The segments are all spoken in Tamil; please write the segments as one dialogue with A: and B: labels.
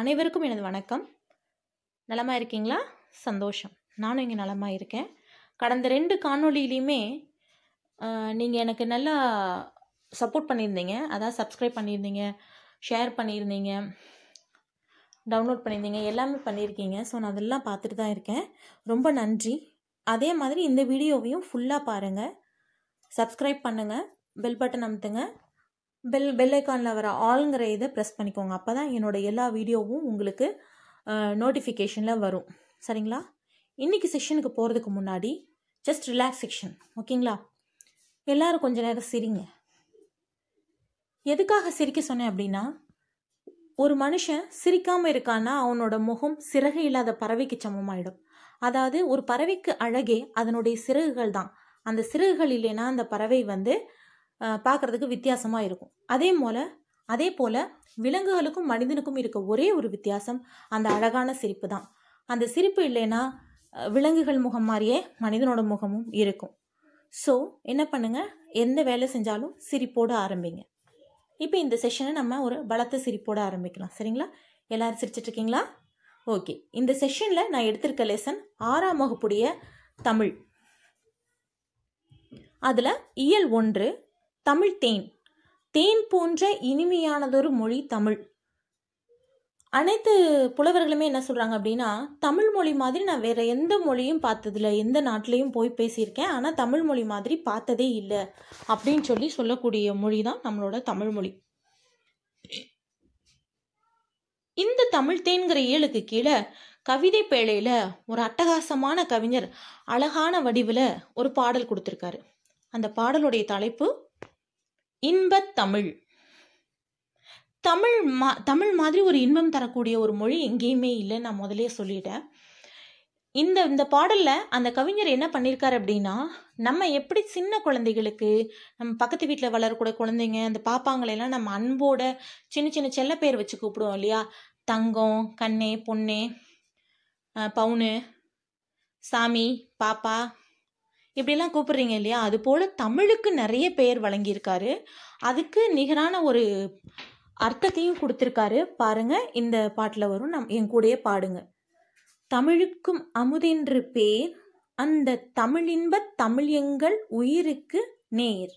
A: அனைவருக்கும் எனது வணக்கம் நலமாக இருக்கீங்களா சந்தோஷம் நானும் இங்கே நலமாக இருக்கேன் கடந்த ரெண்டு காணொலியிலையுமே நீங்கள் எனக்கு நல்லா சப்போர்ட் பண்ணியிருந்தீங்க அதாவது சப்ஸ்கிரைப் பண்ணியிருந்தீங்க ஷேர் பண்ணியிருந்தீங்க டவுன்லோட் பண்ணியிருந்தீங்க எல்லாமே பண்ணியிருக்கீங்க ஸோ நான் அதெல்லாம் பார்த்துட்டு தான் இருக்கேன் ரொம்ப நன்றி அதே மாதிரி இந்த வீடியோவையும் ஃபுல்லாக பாருங்கள் சப்ஸ்கிரைப் பண்ணுங்கள் பெல் பட்டன் அமுத்துங்க பெல் பெல்லைக்கானில் வர ஆளுங்கிற இதை ப்ரெஸ் பண்ணிக்கோங்க அப்போ தான் என்னோடய எல்லா வீடியோவும் உங்களுக்கு நோட்டிஃபிகேஷனில் வரும் சரிங்களா இன்றைக்கி செக்ஷனுக்கு போகிறதுக்கு முன்னாடி ஜஸ்ட் ரிலாக்ஸ் செக்ஷன் ஓகேங்களா எல்லோரும் கொஞ்சம் நேரம் சிரிங்க எதுக்காக சிரிக்க சொன்னேன் அப்படின்னா ஒரு மனுஷன் சிரிக்காமல் இருக்கான்னா அவனோட முகம் சிறகு இல்லாத பறவைக்கு சமமாயிடும் அதாவது ஒரு பறவைக்கு அழகே அதனுடைய சிறகுகள் தான் அந்த சிறகுகள் இல்லைன்னா அந்த பறவை வந்து பார்க்குறதுக்கு வித்தியாசமாக இருக்கும் அதே போல் அதே போல் விலங்குகளுக்கும் மனிதனுக்கும் இருக்க ஒரே ஒரு வித்தியாசம் அந்த அழகான சிரிப்பு தான் அந்த சிரிப்பு இல்லைன்னா விலங்குகள் முகம் மாதிரியே மனிதனோட முகமும் இருக்கும் ஸோ என்ன பண்ணுங்கள் எந்த வேலை செஞ்சாலும் சிரிப்போடு ஆரம்பிங்க இப்போ இந்த செஷனை நம்ம ஒரு பலத்த சிரிப்போடு ஆரம்பிக்கலாம் சரிங்களா எல்லோரும் சிரிச்சிட்ருக்கீங்களா ஓகே இந்த செஷனில் நான் எடுத்திருக்க லெசன் ஆறாம் வகுப்புடைய தமிழ் அதில் இயல் ஒன்று தமிழ் தேன் தேன் போன்ற இனிமையானதொரு மொழி தமிழ் அனைத்து புலவர்களுமே என்ன சொல்கிறாங்க அப்படின்னா தமிழ் மொழி மாதிரி நான் வேறு எந்த மொழியும் பார்த்ததில்ல எந்த நாட்டிலையும் போய் பேசியிருக்கேன் ஆனால் தமிழ் மொழி மாதிரி பார்த்ததே இல்லை அப்படின்னு சொல்லி சொல்லக்கூடிய மொழி தான் நம்மளோட தமிழ் மொழி இந்த தமிழ் தேன்கிற இயலுக்கு கீழே கவிதை பேழையில் ஒரு அட்டகாசமான கவிஞர் அழகான வடிவில் ஒரு பாடல் கொடுத்துருக்காரு அந்த பாடலுடைய தலைப்பு இன்பத் தமிழ் தமிழ் மா தமிழ் மாதிரி ஒரு இன்பம் தரக்கூடிய ஒரு மொழி எங்கேயுமே இல்லை நான் முதலே சொல்லிட்டேன் இந்த இந்த பாடலில் அந்த கவிஞர் என்ன பண்ணியிருக்காரு அப்படின்னா நம்ம எப்படி சின்ன குழந்தைகளுக்கு நம்ம பக்கத்து வீட்டில் வளரக்கூடிய குழந்தைங்க அந்த பாப்பாங்களெல்லாம் நம்ம அன்போட சின்ன சின்ன செல்ல பேர் வச்சு கூப்பிடுவோம் இல்லையா தங்கம் கண்ணே பொண்ணே பவுனு சாமி பாப்பா இப்படிலாம் கூப்பிடுறீங்க இல்லையா அது போல் தமிழுக்கு நிறைய பெயர் வழங்கியிருக்காரு அதுக்கு நிகரான ஒரு அர்த்தத்தையும் கொடுத்துருக்காரு பாருங்க இந்த பாட்டில் வரும் நம் என் கூடையே பாடுங்க தமிழுக்கும் அமுதென்று பேர் அந்த தமிழின்ப தமிழ் எங்கள் உயிருக்கு நேர்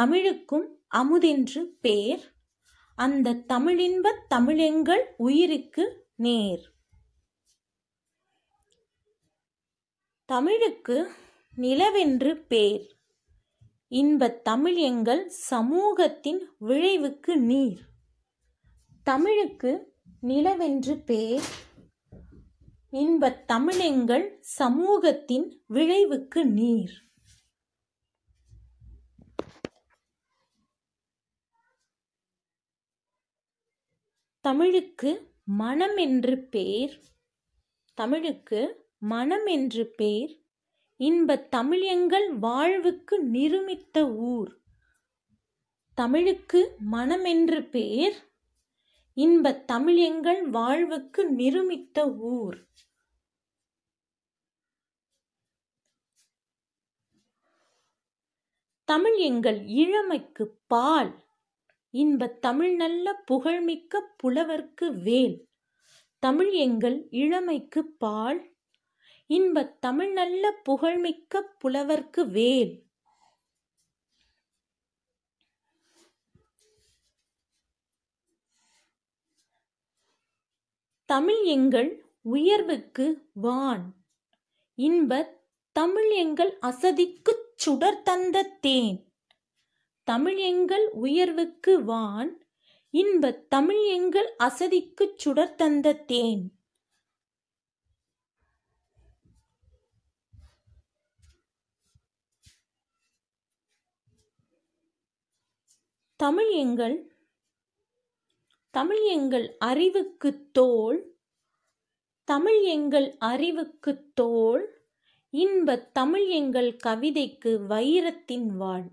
A: தமிழுக்கும் அமுதென்று பேர் அந்த தமிழின்ப எங்கள் உயிருக்கு நேர் தமிழுக்கு நிலவென்று பேர் இன்பத் தமிழ் எங்கள் சமூகத்தின் விளைவுக்கு நீர் தமிழுக்கு நிலவென்று பேர் இன்பத் தமிழ் எங்கள் சமூகத்தின் விளைவுக்கு நீர் தமிழுக்கு மனம் என்று பேர் தமிழுக்கு மனம் என்று பேர் இன்பத் தமிழ் எங்கள் வாழ்வுக்கு நிருமித்த ஊர் தமிழுக்கு மனமென்று பேர் இன்பத் தமிழ் எங்கள் வாழ்வுக்கு நிருமித்த ஊர் தமிழ் எங்கள் இளமைக்கு பால் இன்பத் தமிழ் நல்ல புகழ்மிக்க புலவர்க்கு வேல் தமிழ் எங்கள் இளமைக்கு பால் இன்பத் தமிழ் நல்ல புகழ்மிக்க புலவர்க்கு வேல் தமிழ் எங்கள் உயர்வுக்கு வான் இன்ப தமிழ் எங்கள் அசதிக்கு சுடர் தந்த தேன் தமிழ் எங்கள் உயர்வுக்கு வான் இன்ப தமிழ் எங்கள் அசதிக்கு சுடர் தந்த தேன் தமிழ் எங்கள் தமிழ் எங்கள் அறிவுக்கு தோல் தமிழ் எங்கள் அறிவுக்கு தோல் இன்ப தமிழ் எங்கள் கவிதைக்கு வைரத்தின் வாழ்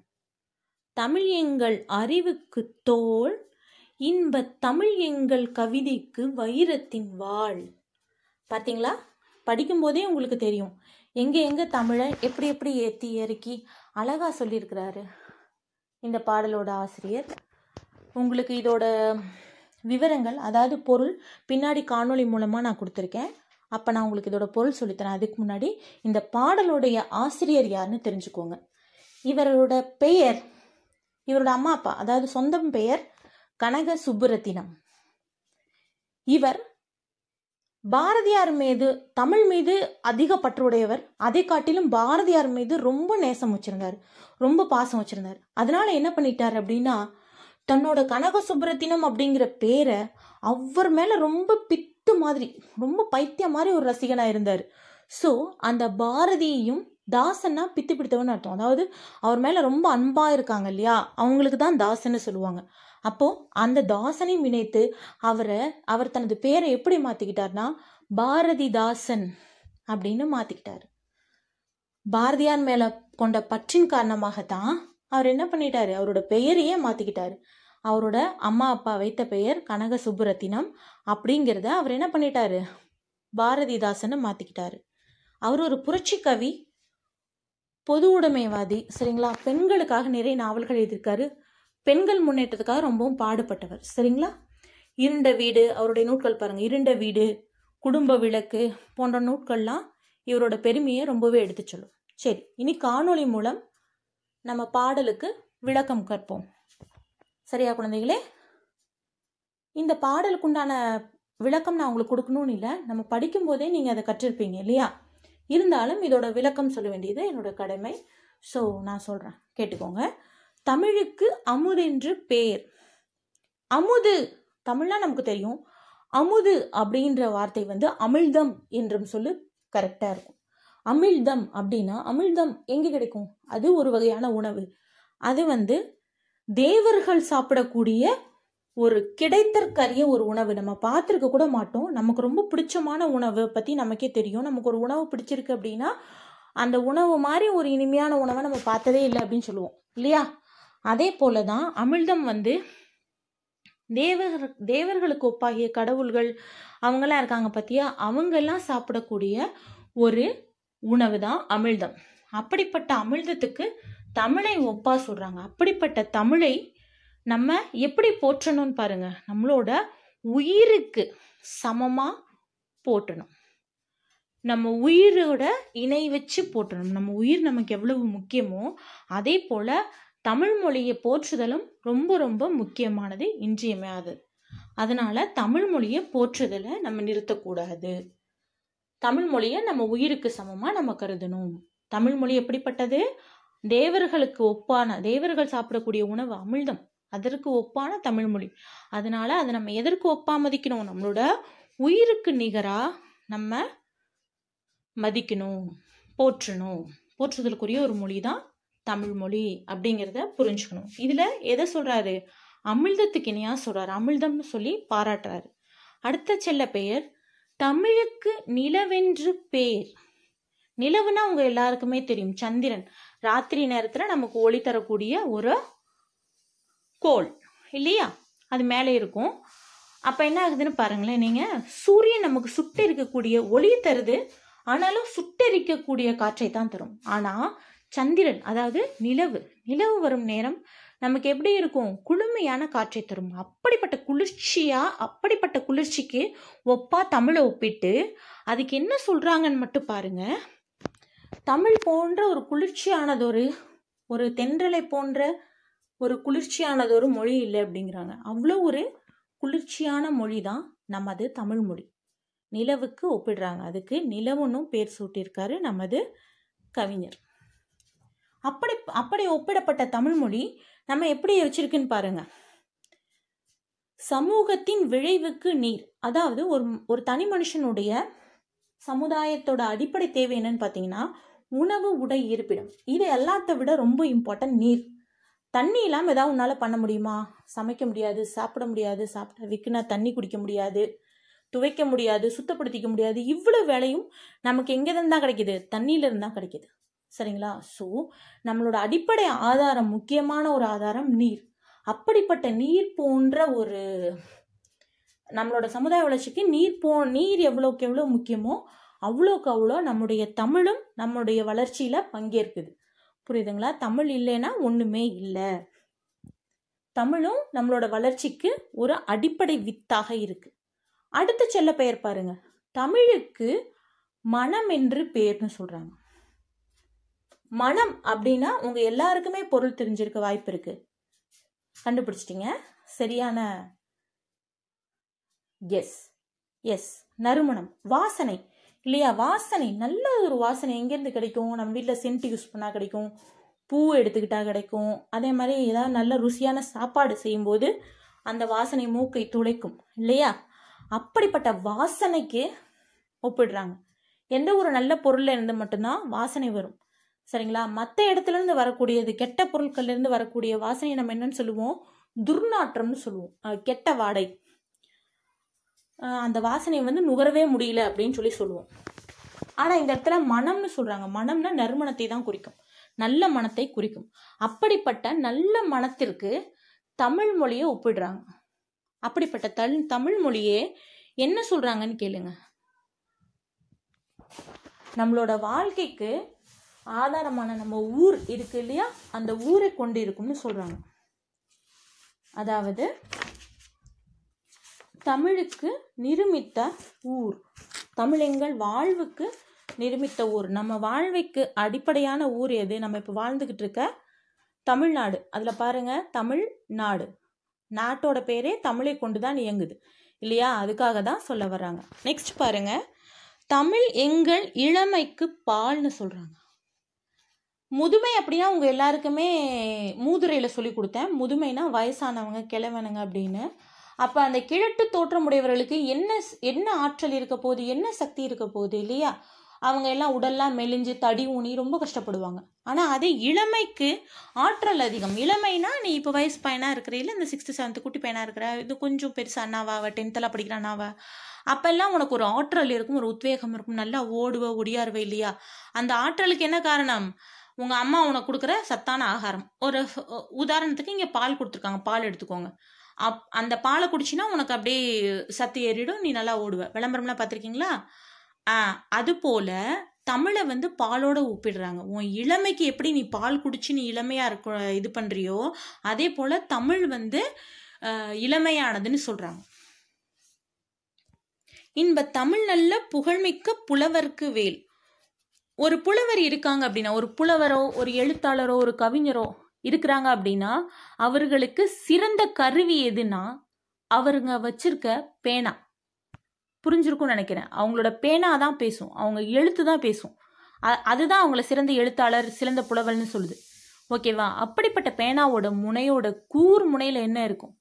A: தமிழ் எங்கள் அறிவுக்கு தோல் இன்ப தமிழ் எங்கள் கவிதைக்கு வைரத்தின் வாழ் பார்த்தீங்களா படிக்கும்போதே உங்களுக்கு தெரியும் எங்கே எங்கே தமிழை எப்படி எப்படி ஏற்றி இறக்கி அழகாக சொல்லியிருக்கிறாரு இந்த பாடலோட ஆசிரியர் உங்களுக்கு இதோட விவரங்கள் அதாவது பொருள் பின்னாடி காணொளி மூலமாக நான் கொடுத்துருக்கேன் அப்போ நான் உங்களுக்கு இதோட பொருள் சொல்லித்தரேன் அதுக்கு முன்னாடி இந்த பாடலுடைய ஆசிரியர் யாருன்னு தெரிஞ்சுக்கோங்க இவரோட பெயர் இவரோட அம்மா அப்பா அதாவது சொந்தம் பெயர் கனக சுப்புரத்தினம் இவர் பாரதியார் மீது தமிழ் மீது அதிக பற்றுடையவர் அதை காட்டிலும் பாரதியார் மீது ரொம்ப நேசம் வச்சிருந்தார் ரொம்ப பாசம் வச்சிருந்தார் அதனால என்ன பண்ணிட்டார் அப்படின்னா தன்னோட கனக சுப்ரத்தினம் அப்படிங்கிற பேரை அவர் மேல ரொம்ப பித்து மாதிரி ரொம்ப பைத்திய மாதிரி ஒரு ரசிகனா இருந்தார் ஸோ அந்த பாரதியையும் தாசன்னா பித்து பிடித்தவன் அர்த்தம் அதாவது அவர் மேல ரொம்ப அன்பா இருக்காங்க இல்லையா அவங்களுக்கு தான் தாசன்னு சொல்லுவாங்க அப்போது அந்த தாசனையும் இணைத்து அவரை அவர் தனது பேரை எப்படி மாற்றிக்கிட்டார்னா பாரதிதாசன் அப்படின்னு மாற்றிக்கிட்டார் பாரதியார் மேலே கொண்ட பற்றின் காரணமாகத்தான் அவர் என்ன பண்ணிட்டாரு அவரோட பெயரையே மாத்திக்கிட்டாரு அவரோட அம்மா அப்பா வைத்த பெயர் கனக சுப்புரத்தினம் அப்படிங்கிறத அவர் என்ன பண்ணிட்டாரு பாரதிதாசன் மாத்திக்கிட்டாரு அவர் ஒரு புரட்சி கவி பொது உடைமைவாதி சரிங்களா பெண்களுக்காக நிறைய நாவல்கள் எழுதியிருக்காரு பெண்கள் முன்னேற்றத்துக்காக ரொம்பவும் பாடுபட்டவர் சரிங்களா இருண்ட வீடு அவருடைய நூட்கள் பாருங்கள் இருண்ட வீடு குடும்ப விளக்கு போன்ற நூட்கள்லாம் இவரோட பெருமையை ரொம்பவே எடுத்து சொல்லும் சரி இனி காணொளி மூலம் நம்ம பாடலுக்கு விளக்கம் கற்போம் சரியா குழந்தைகளே இந்த பாடலுக்குண்டான விளக்கம் நான் உங்களுக்கு கொடுக்கணும்னு இல்லை நம்ம படிக்கும்போதே நீங்கள் அதை கற்றிருப்பீங்க இல்லையா இருந்தாலும் இதோட விளக்கம் சொல்ல வேண்டியது என்னோட கடமை ஸோ நான் சொல்கிறேன் கேட்டுக்கோங்க தமிழுக்கு அமுது என்று பேர் அமுது தமிழ்னா நமக்கு தெரியும் அமுது அப்படின்ற வார்த்தை வந்து அமிழ்தம் என்றும் சொல்லு கரெக்டாக இருக்கும் அமிழ்தம் அப்படின்னா அமிழ்தம் எங்கே கிடைக்கும் அது ஒரு வகையான உணவு அது வந்து தேவர்கள் சாப்பிடக்கூடிய ஒரு கிடைத்தற்கரிய ஒரு உணவு நம்ம பார்த்துருக்க கூட மாட்டோம் நமக்கு ரொம்ப பிடிச்சமான உணவை பற்றி நமக்கே தெரியும் நமக்கு ஒரு உணவு பிடிச்சிருக்கு அப்படின்னா அந்த உணவு மாதிரி ஒரு இனிமையான உணவை நம்ம பார்த்ததே இல்லை அப்படின்னு சொல்லுவோம் இல்லையா அதே போல தான் அமிழ்தம் வந்து தேவர் தேவர்களுக்கு ஒப்பாகிய கடவுள்கள் அவங்களாம் இருக்காங்க பார்த்தியா அவங்கெல்லாம் சாப்பிடக்கூடிய ஒரு உணவு தான் அமிழ்தம் அப்படிப்பட்ட அமிழ்தத்துக்கு தமிழை ஒப்பா சொல்கிறாங்க அப்படிப்பட்ட தமிழை நம்ம எப்படி போற்றணும்னு பாருங்க நம்மளோட உயிருக்கு சமமாக போட்டணும் நம்ம உயிரோட இணை வச்சு போட்டணும் நம்ம உயிர் நமக்கு எவ்வளவு முக்கியமோ அதே போல் தமிழ் மொழியை போற்றுதலும் ரொம்ப ரொம்ப முக்கியமானது இன்றியமையாது அதனால தமிழ் மொழியை போற்றுதலை நம்ம நிறுத்தக்கூடாது தமிழ் மொழியை நம்ம உயிருக்கு சமமாக நம்ம கருதணும் தமிழ் மொழி எப்படிப்பட்டது தேவர்களுக்கு ஒப்பான தேவர்கள் சாப்பிடக்கூடிய உணவு அமிழ்தம் அதற்கு ஒப்பான தமிழ் மொழி அதனால அதை நம்ம எதற்கு ஒப்பா மதிக்கணும் நம்மளோட உயிருக்கு நிகராக நம்ம மதிக்கணும் போற்றணும் போற்றுதலுக்குரிய ஒரு மொழி தான் தமிழ்மொழி அப்படிங்கிறத புரிஞ்சுக்கணும் இதில் எதை சொல்கிறாரு அமிழ்தத்துக்கு இணையாக சொல்கிறார் அமிழ்தம்னு சொல்லி பாராட்டுறாரு அடுத்த செல்ல பெயர் தமிழுக்கு நிலவென்று பேர் நிலவுனா அவங்க எல்லாருக்குமே தெரியும் சந்திரன் ராத்திரி நேரத்தில் நமக்கு ஒளி தரக்கூடிய ஒரு கோல் இல்லையா அது மேலே இருக்கும் அப்போ என்ன ஆகுதுன்னு பாருங்களேன் நீங்கள் சூரியன் நமக்கு சுட்டெரிக்கக்கூடிய ஒளி தருது ஆனாலும் சுட்டெரிக்கக்கூடிய காற்றை தான் தரும் ஆனால் சந்திரன் அதாவது நிலவு நிலவு வரும் நேரம் நமக்கு எப்படி இருக்கும் குளுமையான காற்றை தரும் அப்படிப்பட்ட குளிர்ச்சியாக அப்படிப்பட்ட குளிர்ச்சிக்கு ஒப்பா தமிழை ஒப்பிட்டு அதுக்கு என்ன சொல்கிறாங்கன்னு மட்டும் பாருங்க தமிழ் போன்ற ஒரு குளிர்ச்சியானதொரு ஒரு தென்றலை போன்ற ஒரு குளிர்ச்சியானதொரு மொழி இல்லை அப்படிங்கிறாங்க அவ்வளோ ஒரு குளிர்ச்சியான மொழி தான் நமது தமிழ் மொழி நிலவுக்கு ஒப்பிடுறாங்க அதுக்கு நிலவுன்னும் பேர் சூட்டியிருக்காரு நமது கவிஞர் அப்படி அப்படி ஒப்பிடப்பட்ட தமிழ்மொழி நம்ம எப்படி வச்சிருக்குன்னு பாருங்க சமூகத்தின் விளைவுக்கு நீர் அதாவது ஒரு ஒரு தனி மனுஷனுடைய சமுதாயத்தோட அடிப்படை தேவை என்னன்னு பார்த்தீங்கன்னா உணவு உடை இருப்பிடம் இது எல்லாத்த விட ரொம்ப இம்பார்ட்டன்ட் நீர் தண்ணி இல்லாமல் ஏதாவது உன்னால் பண்ண முடியுமா சமைக்க முடியாது சாப்பிட முடியாது சாப்பிட விற்கினா தண்ணி குடிக்க முடியாது துவைக்க முடியாது சுத்தப்படுத்திக்க முடியாது இவ்வளோ வேலையும் நமக்கு எங்கேருந்து தான் கிடைக்கிது தண்ணியிலிருந்து தான் கிடைக்கிது சரிங்களா ஸோ நம்மளோட அடிப்படை ஆதாரம் முக்கியமான ஒரு ஆதாரம் நீர் அப்படிப்பட்ட நீர் போன்ற ஒரு நம்மளோட சமுதாய வளர்ச்சிக்கு நீர் போ நீர் எவ்வளோக்கு எவ்வளோ முக்கியமோ அவ்வளோக்கு அவ்வளோ நம்முடைய தமிழும் நம்முடைய வளர்ச்சியில் பங்கேற்குது புரியுதுங்களா தமிழ் இல்லைன்னா ஒன்றுமே இல்லை தமிழும் நம்மளோட வளர்ச்சிக்கு ஒரு அடிப்படை வித்தாக இருக்கு அடுத்த செல்ல பெயர் பாருங்க தமிழுக்கு மனம் என்று பெயர்னு சொல்கிறாங்க மனம் அப்படின்னா உங்க எல்லாருக்குமே பொருள் தெரிஞ்சிருக்க வாய்ப்பு இருக்கு கண்டுபிடிச்சிட்டிங்க சரியான எஸ் எஸ் நறுமணம் வாசனை இல்லையா வாசனை நல்ல ஒரு வாசனை எங்கேருந்து கிடைக்கும் நம்ம வீட்டில் சென்ட் யூஸ் பண்ணால் கிடைக்கும் பூ எடுத்துக்கிட்டா கிடைக்கும் அதே மாதிரி ஏதாவது நல்ல ருசியான சாப்பாடு செய்யும்போது அந்த வாசனை மூக்கை துளைக்கும் இல்லையா அப்படிப்பட்ட வாசனைக்கு ஒப்பிடுறாங்க எந்த ஒரு நல்ல பொருளில் இருந்து மட்டும்தான் வாசனை வரும் சரிங்களா மற்ற இடத்துலேருந்து வரக்கூடியது கெட்ட பொருட்கள்லேருந்து வரக்கூடிய வாசனையை நம்ம என்னன்னு சொல்லுவோம் துர்நாற்றம்னு சொல்லுவோம் கெட்ட வாடை அந்த வாசனை வந்து நுகரவே முடியல அப்படின்னு சொல்லி சொல்லுவோம் ஆனால் இந்த இடத்துல மனம்னு சொல்கிறாங்க மனம்னா நறுமணத்தை தான் குறிக்கும் நல்ல மனத்தை குறிக்கும் அப்படிப்பட்ட நல்ல மனத்திற்கு தமிழ் மொழியை ஒப்பிடுறாங்க அப்படிப்பட்ட தல் தமிழ் மொழியே என்ன சொல்கிறாங்கன்னு கேளுங்க நம்மளோட வாழ்க்கைக்கு ஆதாரமான நம்ம ஊர் இருக்கு இல்லையா அந்த ஊரை கொண்டு இருக்கும்னு சொல்கிறாங்க அதாவது தமிழுக்கு நிருமித்த ஊர் தமிழ் எங்கள் வாழ்வுக்கு நிருமித்த ஊர் நம்ம வாழ்வைக்கு அடிப்படையான ஊர் எது நம்ம இப்போ வாழ்ந்துக்கிட்டு இருக்க தமிழ்நாடு அதில் பாருங்க தமிழ்நாடு நாட்டோட பேரே தமிழை கொண்டு தான் இயங்குது இல்லையா அதுக்காக தான் சொல்ல வர்றாங்க நெக்ஸ்ட் பாருங்கள் தமிழ் எங்கள் இளமைக்கு பால்னு சொல்கிறாங்க முதுமை அப்படின்னா அவங்க எல்லாருக்குமே மூதுரையில் சொல்லி கொடுத்தேன் முதுமைனா வயசானவங்க கிழவனுங்க அப்படின்னு அப்போ அந்த கிழட்டு தோற்றமுடையவர்களுக்கு என்ன என்ன ஆற்றல் இருக்க போகுது என்ன சக்தி இருக்க போகுது இல்லையா அவங்க எல்லாம் உடல்லாம் மெலிஞ்சு தடி ஊனி ரொம்ப கஷ்டப்படுவாங்க ஆனால் அதே இளமைக்கு ஆற்றல் அதிகம் இளமைனா நீ இப்போ வயசு பையனாக இல்லை இந்த சிக்ஸ்த்து செவன்த்து குட்டி பையனாக இருக்கிற இது கொஞ்சம் பெருசு அண்ணாவாவ டென்த்தில் படிக்கிற அண்ணாவா அப்போல்லாம் உனக்கு ஒரு ஆற்றல் இருக்கும் ஒரு உத்வேகம் இருக்கும் நல்லா ஓடுவ ஒடியாருவ இல்லையா அந்த ஆற்றலுக்கு என்ன காரணம் உங்கள் அம்மா உனக்கு கொடுக்குற சத்தான ஆகாரம் ஒரு உதாரணத்துக்கு இங்கே பால் கொடுத்துருக்காங்க பால் எடுத்துக்கோங்க அப் அந்த பாலை குடிச்சின்னா உனக்கு அப்படியே சத்து ஏறிடும் நீ நல்லா ஓடுவ விளம்பரம்லாம் பார்த்துருக்கீங்களா அது போல தமிழை வந்து பாலோட ஒப்பிடுறாங்க உன் இளமைக்கு எப்படி நீ பால் குடிச்சு நீ இளமையா இருக்க இது பண்றியோ அதே போல தமிழ் வந்து இளமையானதுன்னு சொல்றாங்க இன்ப தமிழ் நல்ல புகழ்மிக்க புலவர்க்கு வேல் ஒரு புலவர் இருக்காங்க அப்படின்னா ஒரு புலவரோ ஒரு எழுத்தாளரோ ஒரு கவிஞரோ இருக்கிறாங்க அப்படின்னா அவர்களுக்கு சிறந்த கருவி எதுனா அவருங்க வச்சிருக்க பேனா புரிஞ்சிருக்கும்னு நினைக்கிறேன் அவங்களோட பேனா தான் பேசும் அவங்க எழுத்து தான் பேசும் அதுதான் அவங்கள சிறந்த எழுத்தாளர் சிறந்த புலவர்னு சொல்லுது ஓகேவா அப்படிப்பட்ட பேனாவோட முனையோட கூர் முனையில் என்ன இருக்கும்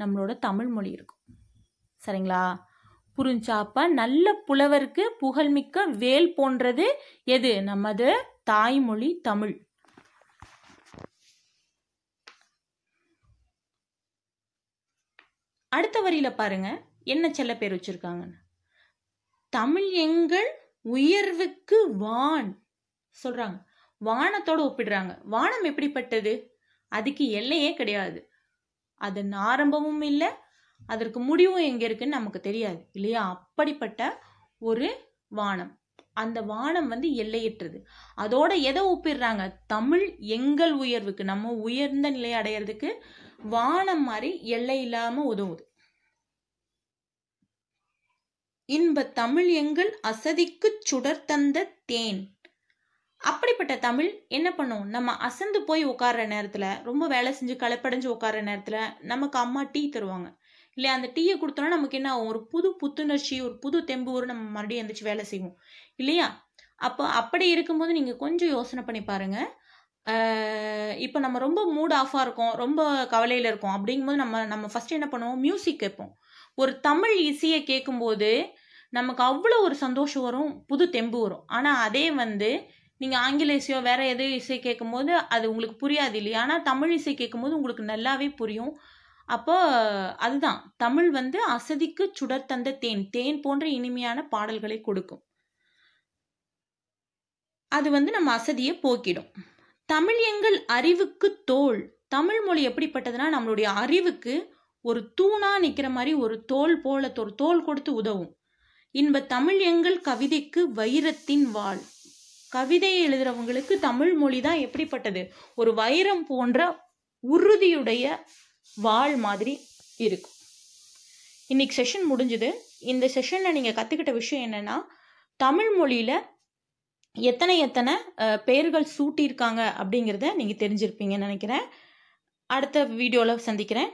A: நம்மளோட தமிழ் மொழி இருக்கும் சரிங்களா புரிஞ்சாப்பா நல்ல புலவருக்கு புகழ்மிக்க வேல் போன்றது எது நமது தாய்மொழி தமிழ் அடுத்த வரியில பாருங்க என்ன செல்ல பேர் வச்சிருக்காங்க தமிழ் எங்கள் உயர்வுக்கு வான் சொல்றாங்க வானத்தோட ஒப்பிடுறாங்க வானம் எப்படிப்பட்டது அதுக்கு எல்லையே கிடையாது அதன் ஆரம்பமும் இல்லை அதற்கு முடிவும் எங்கே இருக்குன்னு நமக்கு தெரியாது இல்லையா அப்படிப்பட்ட ஒரு வானம் அந்த வானம் வந்து எல்லையற்றது அதோட எதை ஒப்பிடுறாங்க தமிழ் எங்கள் உயர்வுக்கு நம்ம உயர்ந்த நிலை அடையிறதுக்கு வானம் மாதிரி எல்லை இல்லாம உதவுது இன்ப தமிழ் எங்கள் அசதிக்கு சுடர் தந்த தேன் அப்படிப்பட்ட தமிழ் என்ன பண்ணும் நம்ம அசந்து போய் உட்கார்ற நேரத்துல ரொம்ப வேலை செஞ்சு களைப்படைஞ்சு உட்கார்ற நேரத்துல நமக்கு அம்மா டீ தருவாங்க இல்லையா அந்த டீயை கொடுத்தோன்னா நமக்கு என்ன ஆகும் ஒரு புது புத்துணர்ச்சி ஒரு புது தெம்பு நம்ம மறுபடியும் எந்திரிச்சு வேலை செய்வோம் இல்லையா அப்போ அப்படி இருக்கும்போது நீங்கள் கொஞ்சம் யோசனை பண்ணி பாருங்கள் இப்போ நம்ம ரொம்ப மூட் ஆஃபாக இருக்கோம் ரொம்ப கவலையில் இருக்கோம் அப்படிங்கும்போது நம்ம நம்ம ஃபஸ்ட்டு என்ன பண்ணுவோம் மியூசிக் கேட்போம் ஒரு தமிழ் இசையை கேட்கும்போது நமக்கு அவ்வளோ ஒரு சந்தோஷம் வரும் புது தெம்பு வரும் ஆனால் அதே வந்து நீங்கள் ஆங்கில இசையோ வேறு எதோ இசை கேட்கும்போது அது உங்களுக்கு புரியாது இல்லையா ஆனால் தமிழ் இசை கேட்கும்போது உங்களுக்கு நல்லாவே புரியும் அப்போ அதுதான் தமிழ் வந்து அசதிக்கு சுடர் தந்த தேன் தேன் போன்ற இனிமையான பாடல்களை கொடுக்கும் அது வந்து நம்ம அசதியை போக்கிடும் தமிழ் எங்கள் அறிவுக்கு தோல் தமிழ் மொழி எப்படிப்பட்டதுன்னா நம்மளுடைய அறிவுக்கு ஒரு தூணா நிக்கிற மாதிரி ஒரு தோல் போல ஒரு தோல் கொடுத்து உதவும் இன்ப தமிழ் எங்கள் கவிதைக்கு வைரத்தின் வாழ் கவிதையை எழுதுறவங்களுக்கு தமிழ் மொழி தான் எப்படிப்பட்டது ஒரு வைரம் போன்ற உறுதியுடைய வால் மாதிரி இருக்கும் இன்றைக்கி செஷன் முடிஞ்சுது இந்த செஷனில் நீங்கள் கற்றுக்கிட்ட விஷயம் என்னென்னா தமிழ் மொழியில் எத்தனை எத்தனை பெயர்கள் சூட்டியிருக்காங்க அப்படிங்கிறத நீங்கள் தெரிஞ்சிருப்பீங்கன்னு நினைக்கிறேன் அடுத்த வீடியோவில் சந்திக்கிறேன்